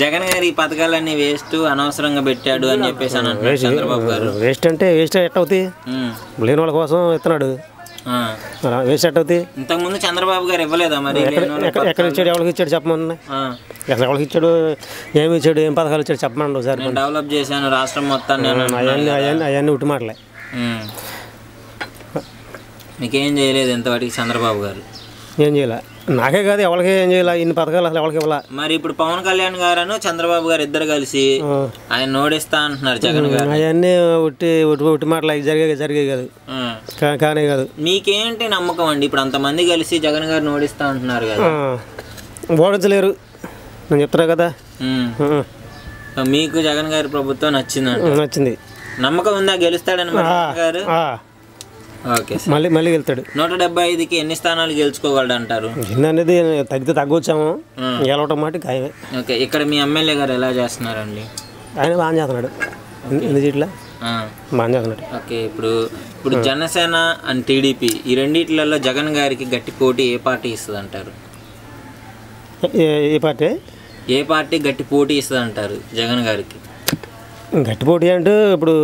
జగన్ గారు ఈ పథకాలన్నీ వేస్ట్ అనవసరంగా పెట్టాడు అని చెప్పేసి అని చంద్రబాబు గారు వేస్ట్ అంటే వేస్ట్ ఎట్ అవుతాయి లేని వాళ్ళ కోసం ఇస్తున్నాడు వేస్ట్ ఎట్ అవుతాయి ఇంతకుముందు చంద్రబాబు గారు ఇవ్వలేదా మరి ఎక్కడ ఇచ్చాడు ఎవరికి ఇచ్చాడు చెప్పమన్నా ఎక్కడ ఎవరికి ఇచ్చాడు ఏమి ఇచ్చాడు ఏం పథకాలు ఇచ్చాడు చెప్పమండి సార్ డెవలప్ చేశాను రాష్ట్రం మొత్తాన్ని అవన్నీ అవన్నీ అవన్నీ ఉట్టి మాటలే మీకేం చేయలేదు ఇంతవరకు చంద్రబాబు గారు ఏం చేయాల నాకే కాదు ఎవరికి ఏం చేయాలి ఇన్ని పథకాలు అసలు ఎవరికి ఇవ్వాలి మరి ఇప్పుడు పవన్ కళ్యాణ్ గారు చంద్రబాబు గారు ఇద్దరు కలిసి ఆయన నోడిస్తా అంటున్నారు జగన్ గారు అవన్నీ ఒట్టి ఒట్టి మాటలు జరిగే జరిగే కాదు కానీ కాదు మీకేంటి నమ్మకం అండి ఇప్పుడు అంతమంది కలిసి జగన్ గారు నోడిస్తా అంటున్నారు కదా ఓడించలేరు నేను చెప్తున్నా కదా మీకు జగన్ గారి ప్రభుత్వం నచ్చింది నచ్చింది నమ్మకం ఉందా గెలుస్తాడని గారు మళ్ళీ మళ్ళీ వెళ్తాడు నూట డెబ్బై ఐదుకి ఎన్ని స్థానాలు గెలుచుకోగలడు అంటారు అనేది తగ్గితే తగ్గొచ్చాము గెలవటం మాట ఖాయమే ఓకే ఇక్కడ మీ ఎమ్మెల్యే గారు ఎలా చేస్తున్నారండి ఆయన బాగా చేస్తున్నాడు ఎన్ని సీట్ల చేస్తున్నాడు ఓకే ఇప్పుడు ఇప్పుడు జనసేన అండ్ టీడీపీ ఈ రెండిట్లలో జగన్ గారికి గట్టి పోటీ ఏ పార్టీ ఇస్తుంది అంటారు ఏ పార్టీ ఏ పార్టీ గట్టి పోటీ ఇస్తుంది అంటారు జగన్ గారికి గట్టి పోటీ అంటే ఇప్పుడు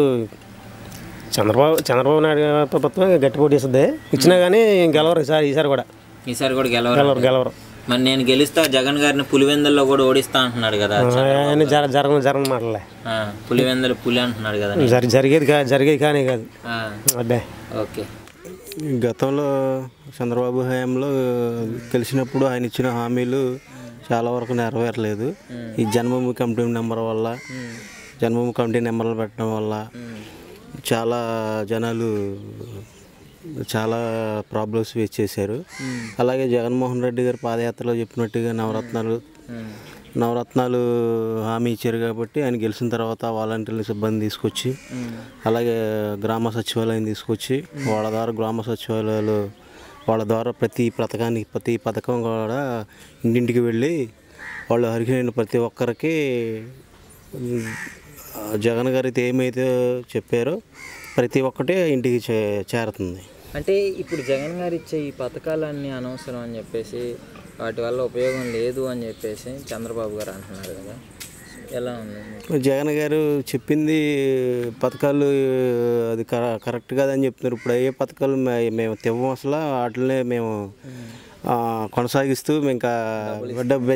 చంద్రబాబు చంద్రబాబు నాయుడు ప్రభుత్వం గట్టి పోటీ ఇస్తుంది ఇచ్చినా కానీ గెలవరు ఈసారి ఈసారి కూడా ఈసారి కూడా గెలవరు గెలవరు మరి నేను గెలుస్తా జగన్ గారిని పులివెందల్లో కూడా ఓడిస్తా అంటున్నాడు కదా జరగ జరగ జరగని మాటలే పులివెందలు పులి అంటున్నాడు కదా జరిగేది జరిగేది కానీ కాదు అదే ఓకే గతంలో చంద్రబాబు హయాంలో కలిసినప్పుడు ఆయన ఇచ్చిన హామీలు చాలా వరకు నెరవేరలేదు ఈ జన్మభూమి కమిటీ నెంబర్ వల్ల జన్మభూమి కమిటీ నెంబర్లు పెట్టడం వల్ల చాలా జనాలు చాలా ప్రాబ్లమ్స్ ఫేస్ చేశారు hmm. అలాగే జగన్మోహన్ రెడ్డి గారు పాదయాత్రలో చెప్పినట్టుగా నవరత్నాలు hmm. నవరత్నాలు హామీ ఇచ్చారు కాబట్టి ఆయన గెలిచిన తర్వాత వాలంటీర్ల సిబ్బంది తీసుకొచ్చి hmm. అలాగే గ్రామ సచివాలయం తీసుకొచ్చి వాళ్ళ ద్వారా గ్రామ సచివాలయాలు వాళ్ళ ద్వారా ప్రతి పథకానికి ప్రతి పథకం కూడా ఇంటింటికి వెళ్ళి వాళ్ళు అర్హులైన ప్రతి ఒక్కరికి జగన్ గారి ఏమైతే చెప్పారో ప్రతి ఒక్కటే ఇంటికి చే చేరుతుంది అంటే ఇప్పుడు జగన్ గారు ఇచ్చే ఈ పథకాలన్నీ అనవసరం అని చెప్పేసి వాటి వల్ల ఉపయోగం లేదు అని చెప్పేసి చంద్రబాబు గారు అంటున్నారు కదా ఎలా ఉంది జగన్ గారు చెప్పింది పథకాలు అది కరెక్ట్ కాదని చెప్తున్నారు ఇప్పుడు ఏ పథకాలు మేము తివ్వం అసలు వాటినే మేము కొనసాగిస్తూ ఇంకా డబ్బు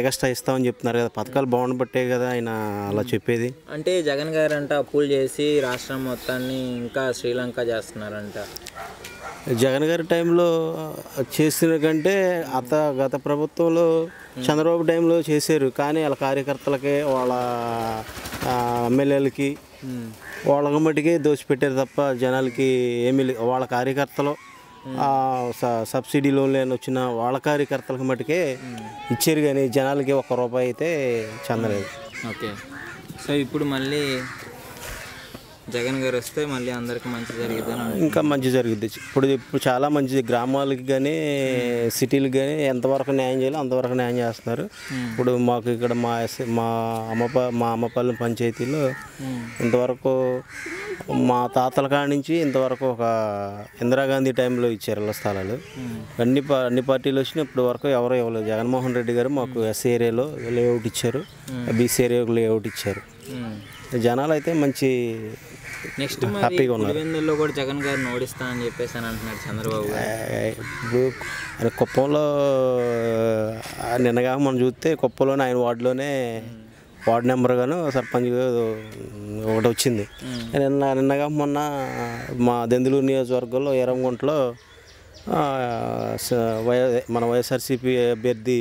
ఎగస్ట్రా ఇస్తామని చెప్తున్నారు కదా పథకాలు బాగుండి బట్టే కదా ఆయన అలా చెప్పేది అంటే జగన్ గారు అంట అప్పులు చేసి రాష్ట్రం మొత్తాన్ని ఇంకా శ్రీలంక చేస్తున్నారంట జగన్ గారి టైంలో చేసిన కంటే అత గత ప్రభుత్వంలో చంద్రబాబు టైంలో చేశారు కానీ వాళ్ళ కార్యకర్తలకి వాళ్ళ ఎమ్మెల్యేలకి వాళ్ళకి మటుకే దోచిపెట్టారు తప్ప జనాలకి ఏమీ వాళ్ళ కార్యకర్తలు సబ్సిడీ లోన్లు ఏమైనా వచ్చిన వాళ్ళ కార్యకర్తలకు మటుకే ఇచ్చారు కానీ జనాలకి ఒక్క రూపాయి అయితే చెందలేదు ఓకే సో ఇప్పుడు మళ్ళీ జగన్ గారు వస్తే మళ్ళీ అందరికి మంచి జరుగుతుంది ఇంకా మంచి జరుగుద్ది ఇప్పుడు ఇప్పుడు చాలా మంచి గ్రామాలకి కానీ సిటీలకు కానీ ఎంతవరకు న్యాయం చేయాలో అంతవరకు న్యాయం చేస్తున్నారు ఇప్పుడు మాకు ఇక్కడ మా మా అమ్మప మా అమ్మపల్లి పంచాయతీలో ఇంతవరకు మా తాతల కాడ నుంచి ఇంతవరకు ఒక ఇందిరాగాంధీ టైంలో ఇచ్చారు ఇళ్ళ స్థలాలు అన్ని అన్ని పార్టీలు వచ్చినా ఇప్పటి వరకు ఎవరు ఇవ్వలేదు జగన్మోహన్ రెడ్డి గారు మాకు ఎస్ ఏరియాలో లేఅవుట్ ఇచ్చారు బీసీ ఏరియాకు లేఅవుట్ ఇచ్చారు జనాలు అయితే మంచి నెక్స్ట్ హ్యాపీగా ఉన్నారు కూడా జగన్ గారిని ఓడిస్తా అని చెప్పేసి అని అంటున్నాడు చంద్రబాబు ఆయన కుప్పంలో నిన్నగా మనం చూస్తే కుప్పంలోనే ఆయన వార్డులోనే వార్డు నెంబర్గాను సర్పంచ్ ఒకటి వచ్చింది నిన్న నిన్నగా మొన్న మా దెందులూరు నియోజకవర్గంలో ఎరంగుంటలో మన వైఎస్ఆర్సీపీ అభ్యర్థి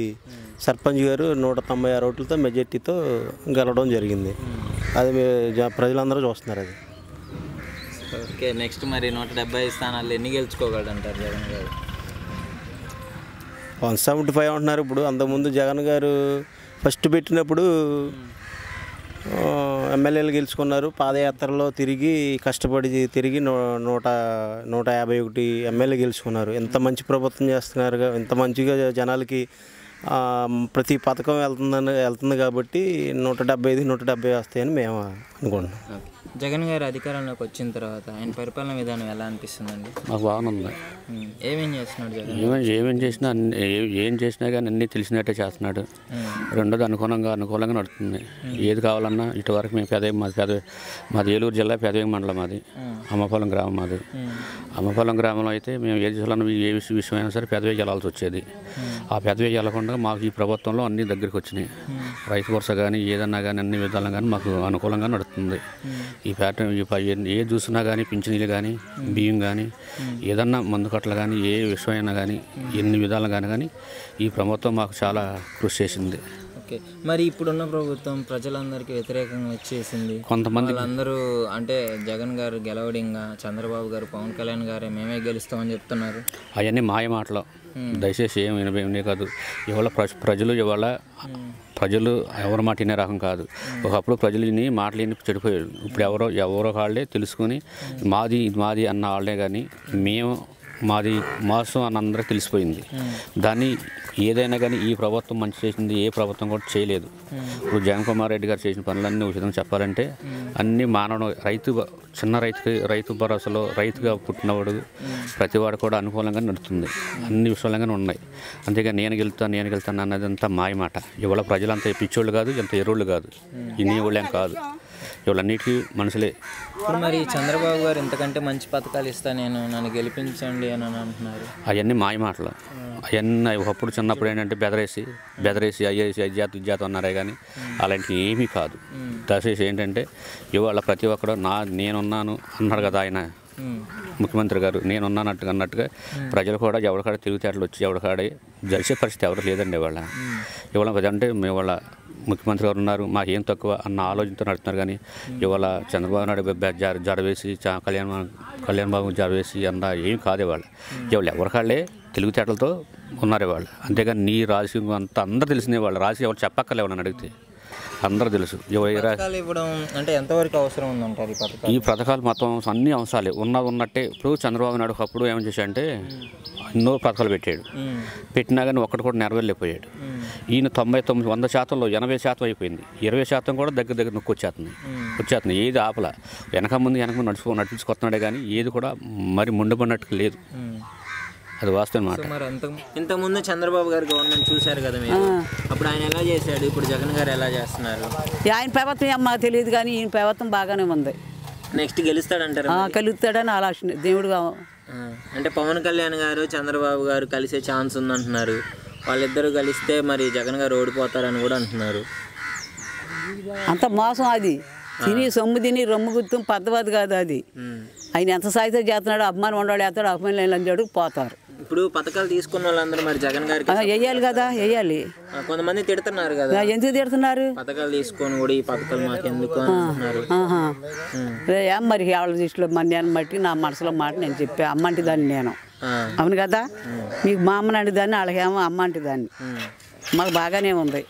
సర్పంచ్ గారు నూట తొంభై ఆరు ఓట్లతో మెజార్టీతో గెలవడం జరిగింది అది ప్రజలందరూ చూస్తున్నారు అది ఓకే నెక్స్ట్ మరి నూట డెబ్బై స్థానాలు ఎన్ని గెలుచుకోగలడు అంటారు జగన్ గారు వన్ సెవెంటీ ఫైవ్ అంటున్నారు ఇప్పుడు అంతకుముందు జగన్ గారు ఫస్ట్ పెట్టినప్పుడు ఎమ్మెల్యేలు గెలుచుకున్నారు పాదయాత్రలో తిరిగి కష్టపడి తిరిగి నూట నూట యాభై ఒకటి ఎమ్మెల్యే గెలుచుకున్నారు ఎంత మంచి ప్రభుత్వం చేస్తున్నారు ఇంత మంచిగా జనాలకి ప్రతి పథకం వెళ్తుందని వెళ్తుంది కాబట్టి నూట డెబ్బై ఐదు నూట డెబ్బై వస్తాయని మేము అనుకుంటున్నాం జగన్ గారు అధికారంలోకి వచ్చిన తర్వాత ఆయన పరిపాలన విధానం ఎలా అనిపిస్తుందండి మాకు బాగుంది ఏమేం చేస్తున్నాడు ఏమేమి ఏమేం చేసినా అన్ని ఏం చేసినా కానీ అన్నీ తెలిసినట్టే చేస్తున్నాడు రెండోది అనుకూలంగా అనుకూలంగా నడుస్తుంది ఏది కావాలన్నా ఇటువరకు మేము పెదవి మాది పెద్ద మాది ఏలూరు జిల్లా పెదవి మండలం మాది అమ్మపాలెం గ్రామం మాది అమ్మపాలెం గ్రామంలో అయితే మేము ఏ జిల్లాను ఏ విషయమైనా సరే పెదవి వెళ్ళాల్సి వచ్చేది ఆ పెదవి వెళ్ళకుండా ఉండగా మాకు ఈ ప్రభుత్వంలో అన్ని దగ్గరికి వచ్చినాయి hmm. రైతు భరోసా కానీ ఏదన్నా కానీ అన్ని విధాలుగా కానీ మాకు అనుకూలంగా నడుస్తుంది hmm. ఈ ప్యాటర్న్ ఏ చూసినా కానీ పింఛనీలు కానీ hmm. బియ్యం కానీ ఏదన్నా మందు కట్టలు కానీ ఏ విషయమైనా కానీ ఎన్ని విధాలు కానీ కానీ ఈ ప్రభుత్వం మాకు చాలా కృషి చేసింది ఓకే మరి ఇప్పుడున్న ప్రభుత్వం ప్రజలందరికీ వ్యతిరేకంగా వచ్చేసింది కొంతమంది అందరూ అంటే జగన్ గారు గెలవడంగా చంద్రబాబు గారు పవన్ కళ్యాణ్ గారే మేమే గెలుస్తామని చెప్తున్నారు అవన్నీ మాయ మాటలు దయచేసి ఏమి వినబేమీ కాదు ఇవాళ ప్రజలు ఇవాళ ప్రజలు ఎవరి మాట వినే రకం కాదు ఒకప్పుడు ప్రజలు విని మాటలు విని చెడిపోయారు ఇప్పుడు ఎవరో ఎవరో వాళ్ళే తెలుసుకుని మాది మాది అన్న వాళ్ళే కానీ మేము మాది మాసం అని అందరికి తెలిసిపోయింది దాన్ని ఏదైనా కానీ ఈ ప్రభుత్వం మంచి చేసింది ఏ ప్రభుత్వం కూడా చేయలేదు ఇప్పుడు జగన్ కుమార్ రెడ్డి గారు చేసిన పనులన్నీ ఉచితంగా చెప్పాలంటే అన్ని మానవ రైతు చిన్న రైతుకి రైతు భరోసాలో రైతుగా పుట్టినవాడు ప్రతివాడు కూడా అనుకూలంగా నడుతుంది అన్ని విషయాలుగానే ఉన్నాయి అంతేగా నేను గెలుతాను నేను గెలుతాను అన్నది అంతా మాయమాట ఇవాళ ప్రజలంతా పిచ్చోళ్ళు కాదు ఎంత ఎరువులు కాదు ఇన్ని వాళ్ళేం కాదు వీళ్ళన్నిటికీ మనుషులే ఇప్పుడు మరి చంద్రబాబు గారు ఇంతకంటే మంచి పథకాలు ఇస్తా నేను నన్ను గెలిపించండి అని అంటున్నారు అవన్నీ మాయ మాటలు అవన్నీ ఒకప్పుడు చిన్నప్పుడు ఏంటంటే బెదరేసి బెదరేసి అయ్యేసి అజ్జాత విజ్జాత అన్నారే కానీ అలాంటివి ఏమీ కాదు దశేసి ఏంటంటే ఇవాళ ప్రతి ఒక్కడు నా నేనున్నాను అన్నాడు కదా ఆయన ముఖ్యమంత్రి గారు నేను నేనున్నానట్టుగా అన్నట్టుగా ప్రజలు కూడా ఎవరికాడ తిరుగుతేటలు వచ్చి ఎవరికాడ జరిసే పరిస్థితి ఎవరు లేదండి ఇవాళ ఇవాళ అంటే మేము ఇవాళ ముఖ్యమంత్రి గారు ఉన్నారు మాకేం తక్కువ అన్న ఆలోచనతో నడుతున్నారు కానీ ఇవాళ చంద్రబాబు నాయుడు జార జరవేసి కళ్యాణ్ కళ్యాణ్ బాబు జడవేసి అన్న ఏం కాదు ఇవాళ ఇవాళ ఎవరికాళ్ళే తెలివితేటలతో ఉన్నారు ఇవాళ అంతేగాని నీ రాజకీయం అంతా అందరూ తెలిసిన వాళ్ళు రాజకీయం ఎవరు చెప్పక్కర్లేవని అడిగితే అందరూ తెలుసు అంటే ఎంతవరకు అవసరం ఉందంటారు ఈ పథకాలు మొత్తం అన్ని అంశాలే ఉన్న ఉన్నట్టే ఇప్పుడు చంద్రబాబు నాయుడు అప్పుడు ఏమని చేశాడంటే ఎన్నో పథకాలు పెట్టాడు పెట్టినా కానీ ఒక్కటి కూడా నెరవేర్లేకపోయాడు ఈయన తొంభై తొమ్మిది వంద శాతంలో ఎనభై శాతం అయిపోయింది ఇరవై శాతం కూడా దగ్గర దగ్గర నొక్కు వచ్చేస్తుంది వచ్చేస్తుంది ఏది ఆపల వెనక ముందు వెనక ముందు నడుచుకో నడిపించుకొస్తున్నాడే కానీ ఏది కూడా మరి ముండిపడినట్టు లేదు అది వాస్తవం మాట ఇంతకుముందు చంద్రబాబు గారు గవర్నమెంట్ చూశారు కదా మీరు అప్పుడు ఆయన ఎలా చేశాడు ఇప్పుడు జగన్ గారు ఎలా చేస్తున్నారు ఆయన ప్రభుత్వం ఏం మాకు తెలియదు కానీ ఈయన ప్రభుత్వం బాగానే ఉంది నెక్స్ట్ గెలుస్తాడంటారు కలుగుతాడని ఆలోచన దేవుడు అంటే పవన్ కళ్యాణ్ గారు చంద్రబాబు గారు కలిసే ఛాన్స్ ఉందంటున్నారు వాళ్ళిద్దరూ కలిస్తే మరి జగన్ గారు ఓడిపోతారని కూడా అంటున్నారు అంత మోసం అది తిని సొమ్ము తిని రొమ్ము గుర్తు పద్ధతి కాదు అది ఆయన ఎంత సాయితో చేస్తున్నాడు అభిమానం ఉండవాడు వేస్తాడు అభిమానులు అంటాడు పోతారు ఇప్పుడు పథకాలు తీసుకున్న వాళ్ళందరూ మరి జగన్ గారికి వేయాలి కదా వేయాలి కొంతమంది తిడుతున్నారు కదా ఎందుకు తిడుతున్నారు పథకాలు తీసుకొని కూడా ఈ పథకాలు మాకు ఎందుకు ఏం మరి ఆవిడ దృష్టిలో నేను బట్టి నా మనసులో మాట నేను చెప్పా అమ్మంటి దాన్ని నేను అవును కదా మీకు మా నాంటి దాన్ని వాళ్ళకేమో అమ్మంటి దాన్ని మాకు బాగానే ఉంది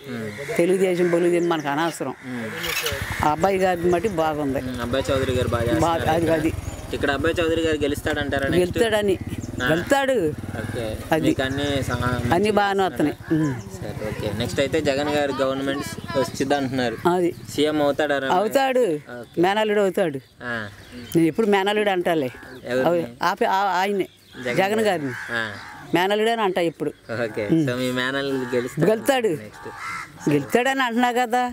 తెలుగుదేశం బలుగుదేశం మనకు అనవసరం అబ్బాయి గారిని బట్టి బాగుంది అబ్బాయి చౌదరి గారు బాగా అది అది ఇక్కడ అబ్బాయి చౌదరి గారు గెలుస్తాడంటారా గెలుస్తాడని వెళ్తాడు అది అన్ని బాగానే వస్తున్నాయి నెక్స్ట్ అయితే జగన్ గారు గవర్నమెంట్ వచ్చింది అంటున్నారు అది సీఎం అవుతాడు అవుతాడు మేనల్లుడు అవుతాడు నేను ఎప్పుడు మేనల్లుడు అంటాలే ఆయనే జగన్ గారిని మేనల్లుడే అని అంట ఇప్పుడు గెలుస్తాడు గెలుస్తాడని అంటున్నా కదా